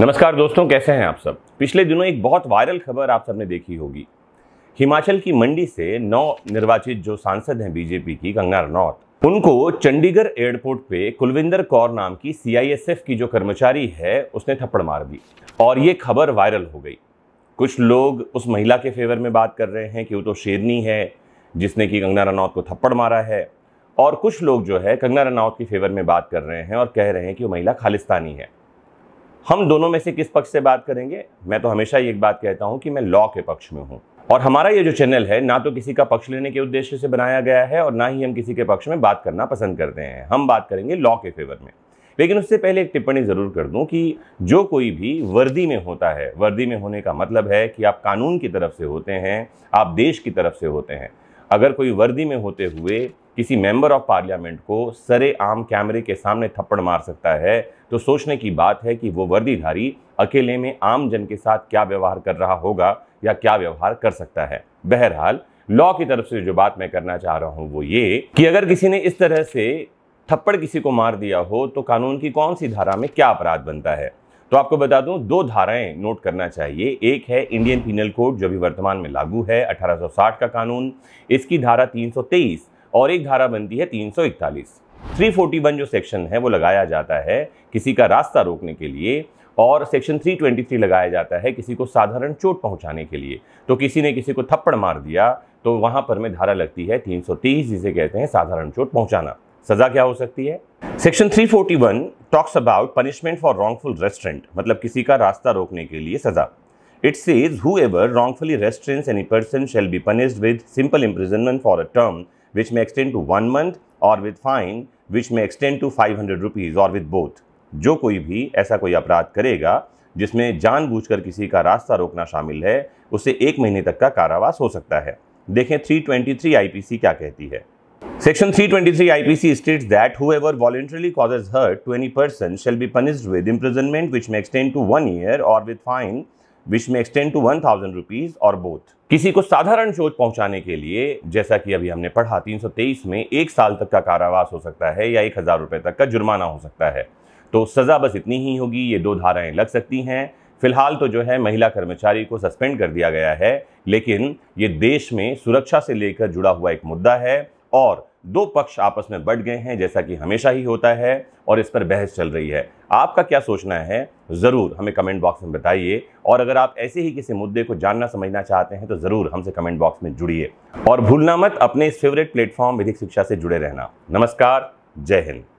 नमस्कार दोस्तों कैसे हैं आप सब पिछले दिनों एक बहुत वायरल खबर आप सबने देखी होगी हिमाचल की मंडी से नौ निर्वाचित जो सांसद हैं बीजेपी की कंगना रनौत उनको चंडीगढ़ एयरपोर्ट पे कुलविंदर कौर नाम की सीआईएसएफ की जो कर्मचारी है उसने थप्पड़ मार दी और ये खबर वायरल हो गई कुछ लोग उस महिला के फेवर में बात कर रहे हैं कि वो तो शेरनी है जिसने कि कंगना रनौत को थप्पड़ मारा है और कुछ लोग जो है कंगना रनौत के फेवर में बात कर रहे हैं और कह रहे हैं कि वो महिला खालिस्तानी है हम दोनों में से किस पक्ष से बात करेंगे मैं तो हमेशा ये एक बात कहता हूँ कि मैं लॉ के पक्ष में हूँ और हमारा ये जो चैनल है ना तो किसी का पक्ष लेने के उद्देश्य से बनाया गया है और ना ही हम किसी के पक्ष में बात करना पसंद करते हैं हम बात करेंगे लॉ के फेवर में लेकिन उससे पहले एक टिप्पणी ज़रूर कर दूं कि जो कोई भी वर्दी में होता है वर्दी में होने का मतलब है कि आप कानून की तरफ से होते हैं आप देश की तरफ से होते हैं अगर कोई वर्दी में होते हुए किसी मेंबर ऑफ पार्लियामेंट को सरे आम कैमरे के सामने थप्पड़ मार सकता है तो सोचने की बात है कि वो वर्दीधारी अकेले में आम जन के साथ क्या व्यवहार कर रहा होगा या क्या व्यवहार कर सकता है बहरहाल लॉ की तरफ से जो बात मैं करना चाह रहा हूँ वो ये कि अगर किसी ने इस तरह से थप्पड़ किसी को मार दिया हो तो कानून की कौन सी धारा में क्या अपराध बनता है तो आपको बता दूं दो धाराएं नोट करना चाहिए एक है इंडियन पीनल कोड जो भी वर्तमान में लागू है 1860 का कानून इसकी धारा और एक धारा बनती है तीन सौ इकतालीस 341 जो सेक्शन है वो लगाया जाता है किसी का रास्ता रोकने के लिए और सेक्शन 323 लगाया जाता है किसी को साधारण चोट पहुंचाने के लिए तो किसी ने किसी को थप्पड़ मार दिया तो वहां पर में धारा लगती है 330 जिसे कहते हैं साधारण चोट पहुंचाना सज़ा क्या हो सकती है section 341 talks about punishment for wrongful restraint मतलब किसी का रास्ता रोकने के लिए सज़ा it says, whoever wrongfully restraint any person shall be punished with simple imprisonment for a term which may extend to one month or with fine which may extend to hundred rupees और with both जो कोई भी ऐसा कोई अपराध करेगा जिसमें जान बूझ कर किसी का रास्ता रोकना शामिल है उसे एक महीने तक का कारावास हो सकता है देखें three twenty three I P C क्या कहती है section three twenty IPC state that whoever voluntarily causes hurt to any person shall be punished with imprisonment which may extend to one year और with fine which may extend to one thousand rupees और both किसी को साधारण शोध पहुंचाने के लिए जैसा कि अभी हमने पढ़ा 323 में एक साल तक का कारावास हो सकता है या एक हजार रुपए तक का जुर्माना हो सकता है तो सजा बस इतनी ही होगी ये दो धाराएं लग सकती हैं फिलहाल तो जो है महिला कर्मचारी को सस्पेंड कर दिया गया है लेकिन ये देश में सुरक्षा से लेकर जुड़ा हुआ एक मुद्दा है और दो पक्ष आपस में बढ़ गए हैं जैसा कि हमेशा ही होता है और इस पर बहस चल रही है आपका क्या सोचना है ज़रूर हमें कमेंट बॉक्स में बताइए और अगर आप ऐसे ही किसी मुद्दे को जानना समझना चाहते हैं तो ज़रूर हमसे कमेंट बॉक्स में जुड़िए और भूलना मत अपने इस फेवरेट प्लेटफॉर्म विधिक शिक्षा से जुड़े रहना नमस्कार जय हिंद